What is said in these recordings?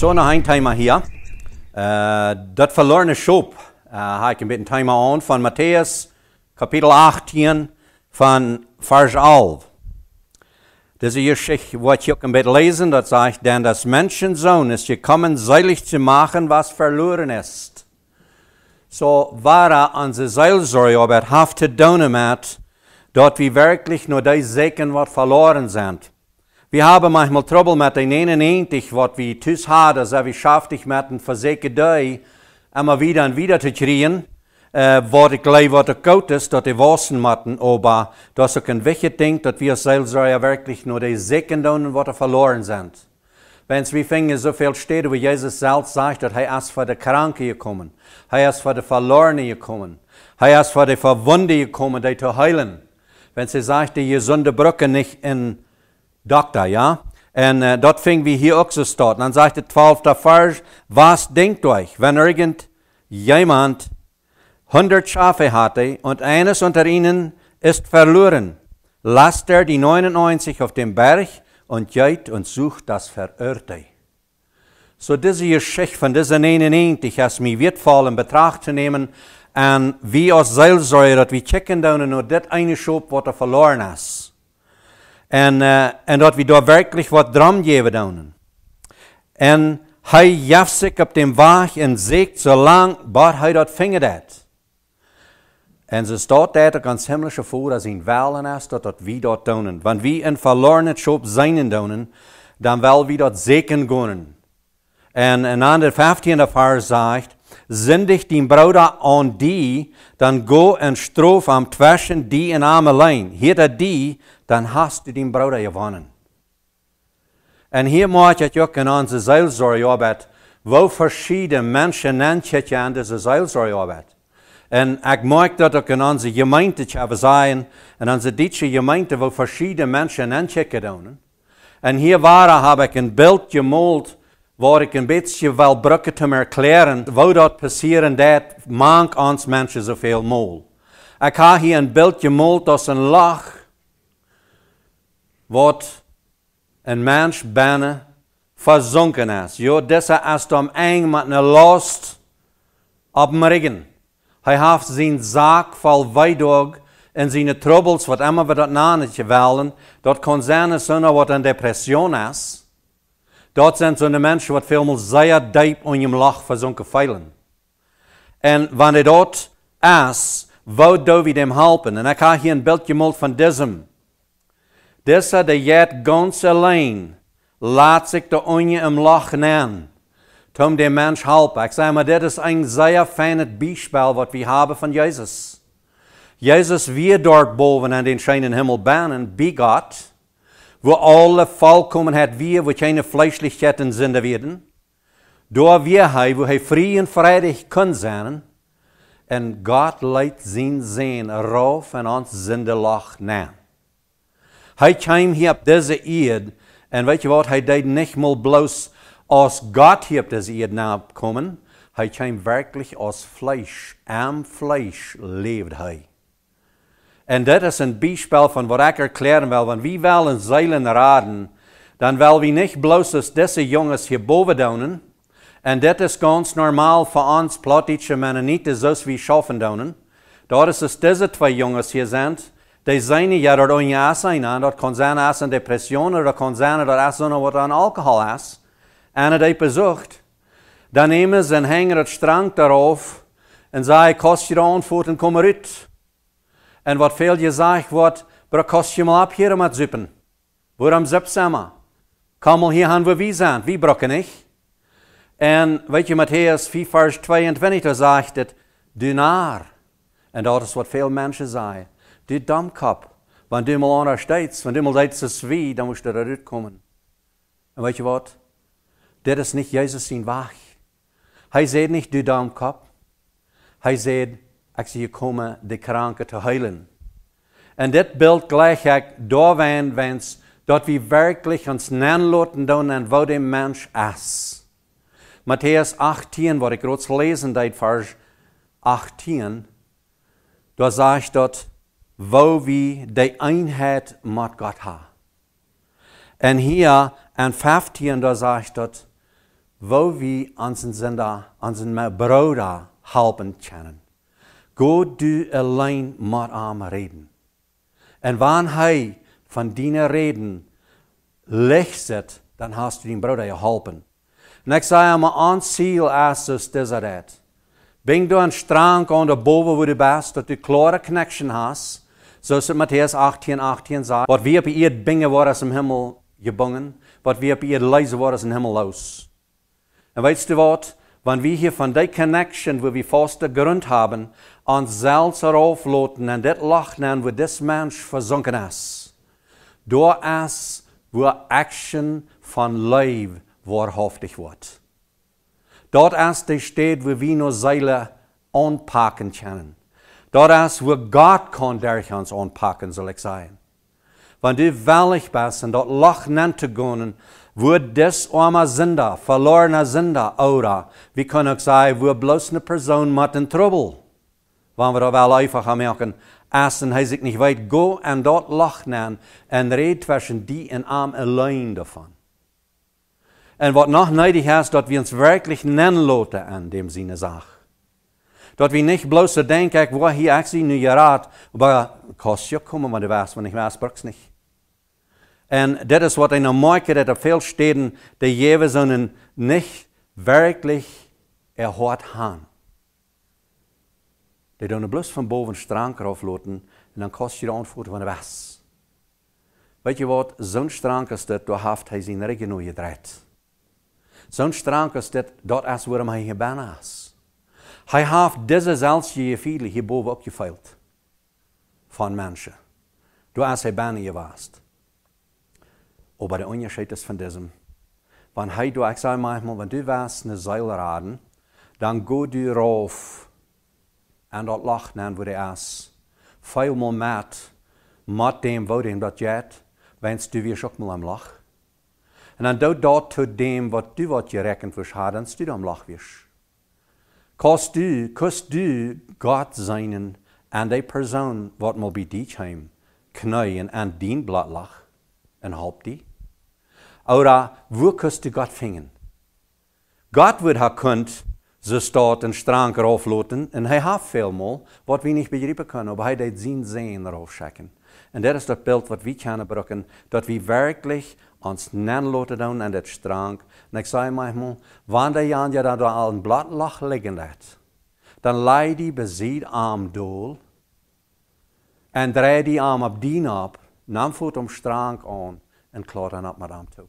Såna har en timme her. das verlorene Schub skjop uh, har jeg en Thema an von Matthäus, kapitel 18 fra vers 11. Diese Geschichte wollte ich auch ein bisschen lesen, das sagt, denn das Menschensohn ist gekommen, seilig zu machen, was verloren ist. So war er an der Seelsorge, er haftet Donemat, dort wie wirklich nur die Segen, was verloren sind. Wir haben manchmal Trouble mit den einen ähnlich, Wort wie tüs haben, so schafft ich mit den versägen Dei immer wieder und wieder zu kriegen, äh, was ich glaube, was gut ist, dass die Wassen machen, aber dass auch ein Wäsche denkt, dass wir ja wirklich nur die Säcken tun, was verloren sind. Wenn es wie finden, so viel steht, wie Jesus selbst sagt, dass er erst für die Kranken gekommen, ist, er erst für die Verlorenen gekommen, ist, er erst für die Verwundete gekommen, die zu heilen. Wenn sie sagt, die gesunde Brücke nicht in Doktor, ja? Und uh, äh, dat ving wie hier ook zo staat. Dann sagte 12. Farsch, was denkt euch, wenn irgendjemand 100 Schafe hatte und eines unter ihnen ist verloren, lasst er die 99 auf dem Berg und geht und sucht das Verirrte. So diese Geschichte von diesen ich ist mir wertvoll in Betracht zu nehmen, en wie aus Seelsorger, wie we checken dan naar das eine schoop was er verloren is. En, eh, en dat wie daar werkelijk wat dram geven dan. En hij jaft zich op de weg en zegt zolang waar hij dat vinger En ze staat dat ook als hemelse voor als in en als dat dat wie dat doen. Wanneer wie een verloren schop zijn doen, dan wel wie dat zeker gonen. En een ander 15 of haar zegt, ik din broda aan die, dan go en strof am Twaschen die en arme Hier dat die, dan hast du din broda gewonnen. En hier maak het ook in onze zeilzorgarbeid, wel verschillende mensen neemt je aan deze zeilzorgarbeid. En ik mag dat ook in onze gemeente zijn, en onze Duitse gemeente, wel verschillende mensen neemt En hier waren, heb ik een beeld gemolde waar ik een beetje wel brukken te erklären, wou dat passeren dat mank ons mensen zoveel mol. Ik ga hier een beeldje mol als een lach, wat een mens bijna verzonken is. Jo, deze is dan eng met een last op morgen. Hij heeft zijn zaak van weidog en zijn troubles, wat immer we dat niet willen, dat kan zijn zonder wat een depressie is. Dat zijn zo'n mensen wat veel zeer diep in je lach verzonken feilen. En wanneer dat is, wou David hem helpen. En ik ga hier een beeldje maken van deze. Deze die jet ganz alleen laat zich de onje hem lachen aan. Tom de mens helpen. Ik zei maar, dit is een zeer fijn bijspel wat we hebben van Jezus. Jezus weer dort boven aan den schijnen hemel ben en begat wo alle vollkommen Vollkommenheit wir, wo keine Fleischlichkeiten sind werden, da wir hei, wo hei frei und freudig können sein, und Gott leitet sein Sehen rauf und uns Sündelach nach. Hei kam hier auf diese Erde, und weißt du was, hei deit nicht mal bloß aus Gott hier auf diese Erde nachkommen, hei kam wirklich aus Fleisch, am Fleisch lebt hei. En dit is een bijspel van wat ik erklären wil. Want wie wel een zeilen raden, dan wel wie niet bloos is deze jongens hierboven donen. En dit is ganz normaal voor ons plattische Mennonieten, zoals wie schaffen donen. Daar is het dus deze twee jongens hier zijn. Die zijn ja dat onja zijn aan, dat kan zijn als een depressie, dat kan zijn dat als een wat aan alcohol is. En dat bezocht. Dan nemen ze en hangen het strang daarop en zij kost je de antwoord en kom eruit. En wat veel gezegd wordt, kost je mal ab hier met zuppen. Waarom zup samen? Kamel hier gaan we wie zijn, wie brokken ik? En weet je, Matthäus 4, vers 22 zegt het, dunaar. En dat is wat veel mensen zeggen. Die damkap. Wanneer du mal anders steeds, wanneer du mal steeds is wie, dan moet je eruit komen. En weet je wat? Dit is niet Jezus zijn weg. Hij zegt niet du damkap. Hij zegt, ek is hier kom die kranke te heilen. En dit beeld gleich ek daarvan wens dat wie werklich ons nanloten doen en wat een mens is. Matthäus 18, wat ik rots lezen deed, vers 18, daar sag ich dat, wo wie die Einheit mit Gott ha. En hier in 15, daar sag ich dat, wo wie unseren Sender, unseren Bruder helpen können. Gott du maar aan me reden. En wanneer hij van deinen Reden lächelt, dann hast du den Bruder geholfen. next ik sage aan ein Ziel als es, dieser Red. Bring du einen Strang onder Boven, wo du bist, dass klare Connection hast, so ist Matthäus 18, 18 sagt, Wat wir je ihr bingen, war es im Himmel gebungen, wat wir je ihr leise, worden als im Himmel los. En weißt du wat? Wanneer wir hier von der Connection, wo wir de grond hebben, ons zelfs aufloten und das dit lachen wo das Mensch versunken ist. Door ist, wo action von Leib wahrhaftig wird. Dort ist de steed we wie nur Seile anpacken können. Dort ist, wo Gott kann durch uns anpacken, soll ich sein. Wenn du willig bist und dort lachen zu gehen, wo das arme Sünder, verlorene Sünder, oder wie kann ich sagen, wo bloß eine Person mit in Trouble. wenn wir wel einfach merken, erstens heißt ich nicht weit, go en dort lachen en red zwischen die und arm allein davon. Und was noch neidig ist, dass wir uns wirklich nennen lassen an dem Sinne Sache. Dat we niet bloß zo denken, ik word hier actie nu je rat, Waar kost je komen, maar de was, maar ik was braks niet. En dat is wat in nou dat er veel steden, die jewe niet werkelijk erhort hebben die är een blus van boven en dan kost je de antwoord van väs. Weet je wat? Zo'n strank is dit, daar heeft hij zijn regen je gedraaid. Zo'n strank is dit, dat is waarom hij gebannen is. Hij heeft deze zelfs je geviel hierboven opgeveild. Van mensen. Daar is hij bannen geweest. Aber de onderscheid is van deze. Want hij, doet, ich sage manchmal, wenn du een eine Seilraden, dan geh je rauf and at lachnan word de as. Veel mal mat, mat deem wo dem dat jet, wenst du wie schock mal am lach. En dan dood dat tot dem wat du wat je rekent voor en stuur am lach wisch. Kost du, kost du God zijn en de persoon wat mo bij dich heim, knien en dien blad lach, en help die. Ora, wo kost du God fingen. God wird ha kunt, ze staat een strank aufloten en hij had veel mal, wat we niet begrijpen kunnen, maar hij deed zijn zin erop En dat is dat beeld wat we kunnen brengen, dat we werkelijk ons nenloten doen aan dat strank. En ik zei manchmal, wanneer Jan je dan al een bladlach liggen hebt, dan leid die bezit arm doel en draai die arm op die op, nam voet om strank aan en klaar dan op met arm toe.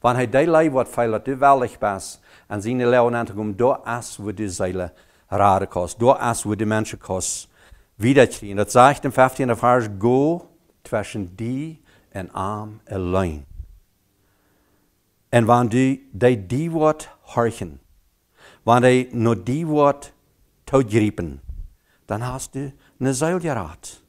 Wanneer hij die lei wat feile toe welig was. En sien die leeuwen door daar as wo die zeilen rare kost, door as wo die mense kos wiederziehen. Dat zegt in 15. Vers, go tussen die en arm alleen. En wanneer die, die die woord horchen, wanneer die die woord toegrijpen, dan hast du een zeil geraad.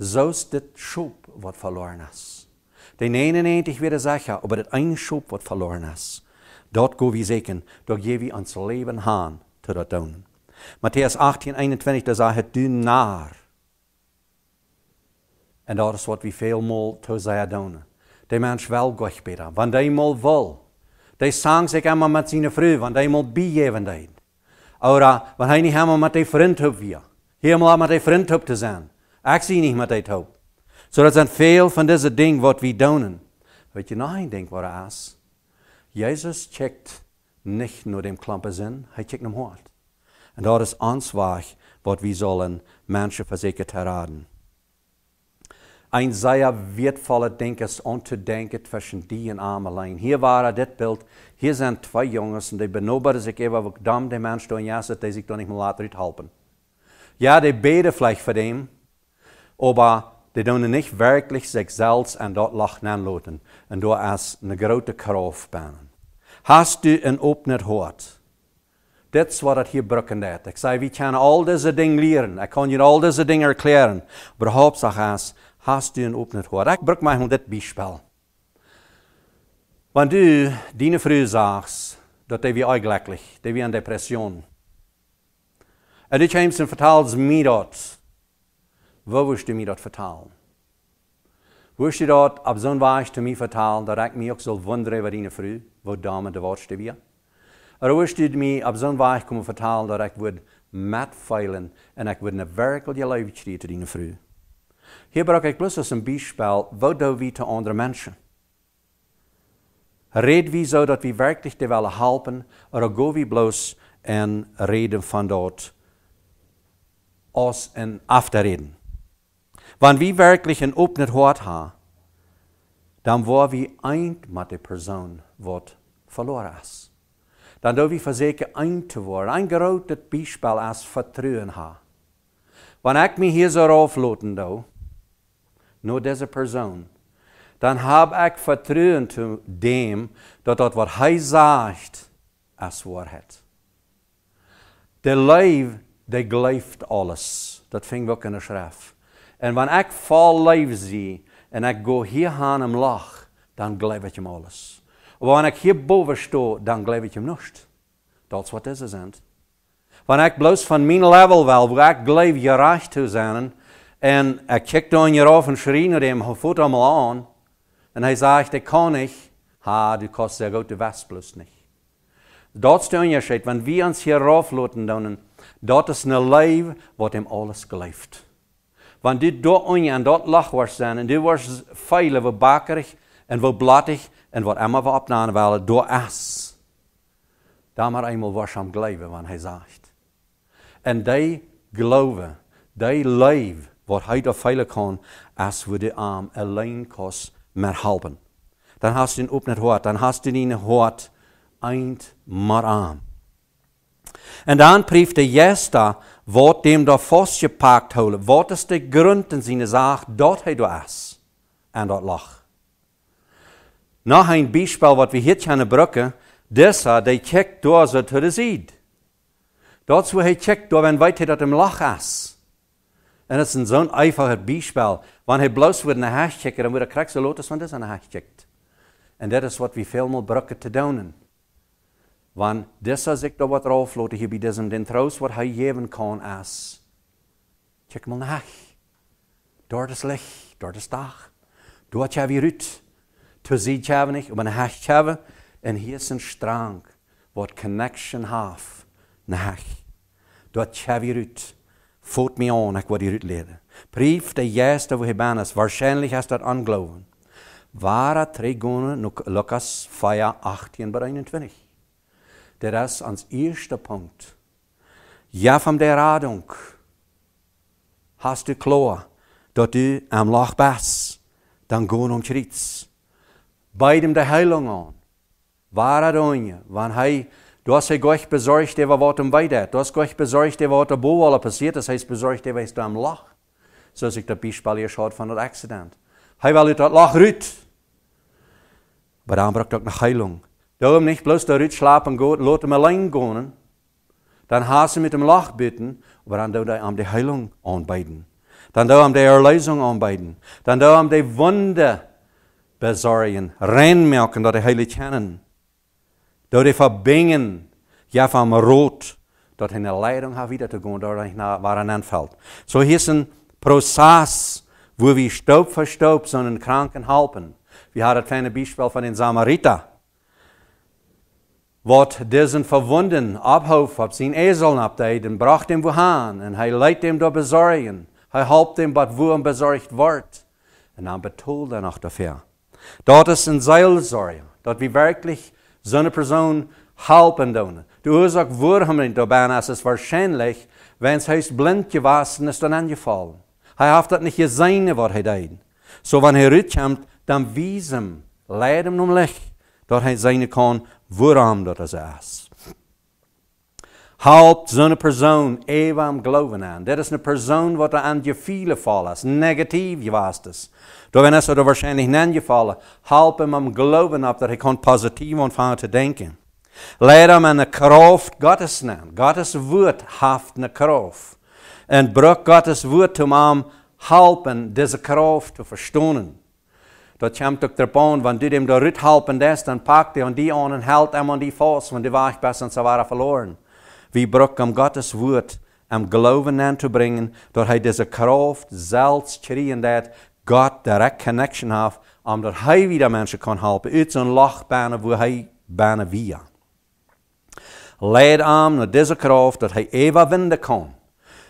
Zo is dit schoop wat verloren is. De 91 wieder sicher, over das ein schop wat verloren ist. Dort go wie seken, dat je wie ans Leben han, zu dort Matthäus 18, 21, da sagt het du naar. En dat is wat we veelmaal te zeggen doen. De mens wel God bidden, want die mal wil. Die zang zich immer met zijn vrouw, want die mal bijgeven die. Ora, want hij niet helemaal met die vriend op weer. Helemaal met die vriend op te zijn. Ik zie niet met die hoop zodat zijn veel van deze Dingen, wat we doen, weet je nog ding was er is? Jezus checkt nicht nur klampen Klampersinn, hij checkt dem Hort. Und is ist Answach, wat wir sollen mensen verzekerd heraden. Ein sehr wertvoller Ding te denken tussen die en arm allein. Hier waren dit beeld. hier zijn twee jongens en die benobern sich even wie dumm die Menschen tun, dat die zich dan nicht meer laten helpen. Ja, die beten vielleicht voor hem, aber die doen niet wirklich zichzelf selbst an dort lachen lassen und door als eine grote Kraft bannen. Hast du een open Hort? Dat is wat het hier brukken heeft. Ik zei, we kunnen al deze dingen leren. Ik kan je al deze dingen erklären. Maar Hauptsache is, hast du een open hoor. Ik bruk mij om dit bijspel. Wanneer du deine vrouw zegt, dat die wie eigenlijk, die wie een depression. En die James vertelt mij dat. Waar moest u mij dat vertalen? Moest u dat op zo'n mir te mij vertalen dat ik mij ook zal wonderen waarin Früh, vrouw, wat dame de woordste weer? Maar moest u mij op zo'n wijze komen vertalen dat ik word metfeilen en ik word een je levensstrijd te dienen vrouw? Hier gebruik ik plus als een bijspel, wat doen wie te andere mensen? Red wie zo dat we werkelijk de willen helpen, maar go wie bloos en reden van dat als en af reden. wir wirklich ein åpnet Wort haben, dann war wir ein mit der Person, wird verloren ist. Dann dürfen wir versuchen, ein zu werden. Ein großes Beispiel ist Vertrauen haben. Wenn ich mich hier so raufloten do, nur diese Person, dann habe ich Vertrauen zu dem, dass das, was er sagt, es Wahrheit. Der Leib, der glaubt alles. Das fing wirklich in der Schrift. En wanneer ik vol leven zie en ik ga hem lach, dan geloof ik hem alles. Wanneer ik hier boven sta, dan geloof ik hem niet. Dat is wat is zijn. Wanneer ik bloos van mijn level wel, waar ik geloof je recht te zijn, en ik kijk dan af en schreeuw naar hem, hij voelt allemaal aan. En hij zegt, ik kan niet. Ha, du kost sehr goed du weißt bloos niet. Dat is de onderscheid. Wanneer we ons hieraf laten doen, dat is een leven wat hem alles gelooft. Want dit doet en dat lach was zijn. En dit was veilig, wat bakkerig en wat blattig en wat Emma wat opnamen door as. Daar maar eenmaal was hem geloven, want hij zegt. En die geloven, die leven, wat hij daar veilig kon, als we de arm alleen kost met helpen. Dan hast je op net hoort, dan hast je niet hoort, eind maar aan. En dan prieft de Jester wordt dem daar vastgepakt houden. Wat is de grond in zijn zaak dat hij daar is en dat lag? Nog een bijspel wat we hier kunnen gebruiken, deze, die checkt door zodat hij ziet. Dat is hoe hij checkt door en weet hij dat hem lach is. En het is een zo'n eenvoudig bijspel. Wanneer hij blauw wordt naar huis checken, dan wordt er krijgt ze lotus van deze aan de huis En dat is wat we veel meer gebruiken te doen. Wann dieser Sektor, was draufläuft, über diesem den Trost, wat er geben kann, ist, check mal nach. Dort ist Licht, dort ist Dach. Dort habe ich Rüt. Du siehst habe nicht, aber hach habe. En hier ist ein Strang, wat Connection hat. Nach. Dort habe ich Rüt. Voot me aan, ik word hieruit leren. Brief de juiste voor Hebanes, waarschijnlijk is dat aangeloven. Ware Trigone, Lucas 4, 18, 21. der das als erster Punkt. Ja, von der Radung hast du klar, dass du am Loch bist, dann gehen um Schritz. Bei dem der Heilung an. Wahre Donje, wann hei, du hast dich Gott besorgt, der war um weiter. Du hast dich besorgt, der war der Bowalle passiert, das heißt besorgt, der weißt du am Loch. So ist der Beispiel hier schaut von dem Accident. Hei, weil du das Loch rührt. Aber dann braucht auch eine Heilung. Darum nicht bloß da schlafen gut, lass ihn allein gehen. Dann hast du mit dem Lach bitten, aber dann darf er ihm die Heilung anbieten. Dann darf er um die Erlösung anbieten. Dann darf er um die Wunder besorgen, reinmelken, dass die heilig kennen. Dass er verbingen, ja vom Rot, dort in der Leitung hat, wieder zu gehen, dass er nicht nach Waren anfällt. So hier ist ein Prozess, wo wir Staub für Staub so einen Kranken halten. Wir haben das kleine Beispiel von den Samariter wat dezen verwonden abhof op zijn ezel abdeed en bracht hem wohin, und hij leit hem da besorgen. Hij halbt hem wat wo hem bezorgd wordt. En dan betoelt er nog dafür. Dat is een wirklich so we Person zo'n persoon helpen doen. De oorzaak waarom da daarbij is, is wahrscheinlich, wenn es heißt blind gewesen ist dann angefallen. Hij heeft dat nicht gezien, wat hij deed. so, wanneer hij uitkomt, dan wies hem, leid hem om licht. dat hij zijn kan waarom dat is. is. Helpt zo'n nou persoon eeuwig geloven aan. Dat is een persoon wat aan je vielen valt. negatief je was het. Door is er waarschijnlijk aan je vallen. Help hem om geloven op dat hij kan positief ontvangen te denken. Leid hem aan de kracht Gottes naam. Gottes woord haft een kracht. En brug Gottes woord om hem helpen deze kracht te verstonen. Dat hem ook ervan, want die hem da helpen des dan pakte hij die aan en hält hem aan die fast, want die war best en ze waren verloren. Wir brauchen Gottes geloven aan te brengen, dass dus hij deze Kraft zelfs kriegen dat God direct Connection heeft, omdat hij er wieder mensen kan helpen, uit zijn benen, wo hij bijna via. Leid aan naar deze kracht, dat hij even winden kan.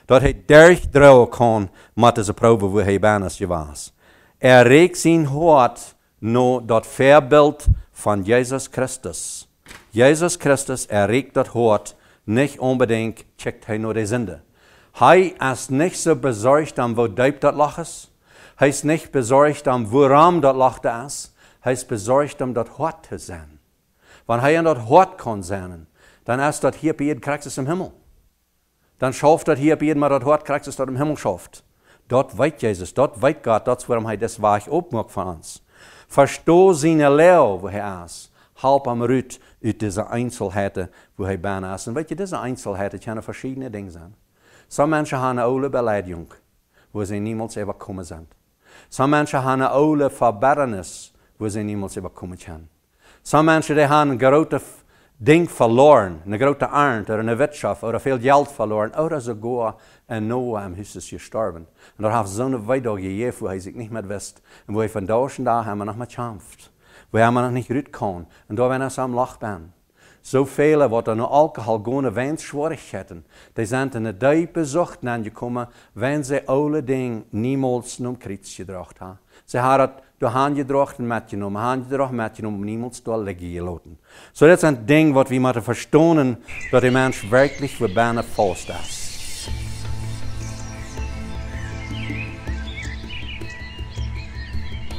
Dat hij durchdrouwen kan met deze proeven waar hij bijna was. erregt sein hart nur das Verbild von Jesus Christus. Jesus Christus erregt das hart, nicht unbedingt checkt er nur die Sünde. Hij ist nicht so besorgt um wo diep das lach is. Hij is nicht besorgt um woran dat lachte is. Hij is besorgt um das hart zu sein. Wenn er aan das hart kann sein, dann ist das hier bei jedem Christus im Himmel. Dann schafft das hier bei jedem, das hart Christus das im Himmel schafft. Dort weet Jezus, dort weet God, dat is waarom hij das op mag van ons. Verstoor zijn leo, wo hij is. Help hem eruit uit deze einzelheden waar hij bijna is. En weet je, deze die verschiedene verschillende dingen zijn. Sommige mensen hebben oude beleiding, waar ze niemals komen zijn. Some mensen hebben oude verbergenis, wo ze niemals komen zijn. Sommige die hebben grote Ding verloren, een grote Ernte oder eine Wirtschaft oder viel Geld verloren oder oh, sogar ein Noah im Haus ist gestorven. En er heeft zo'n eine Weidung gegeben, wo er sich nicht mehr En Und wo er daar tausend Tagen haben wir nog mal gekämpft. Wo er nog niet rüttkommen. En daar ben ik am Lach bin. Zo veel die er nur alcohol gehen, wenn Schwierigkeiten, die zijn in zucht naar je komen. wenn ze oude ding niemals zum kritisch gebracht hebben. Sie Hand Så und Mädchen genommen, Hand met und Mädchen genommen, genomen, niemand stol gelaten. So, das ist ein Ding, was wir müssen verstehen, dass der Mensch wirklich für Beine Faust ist.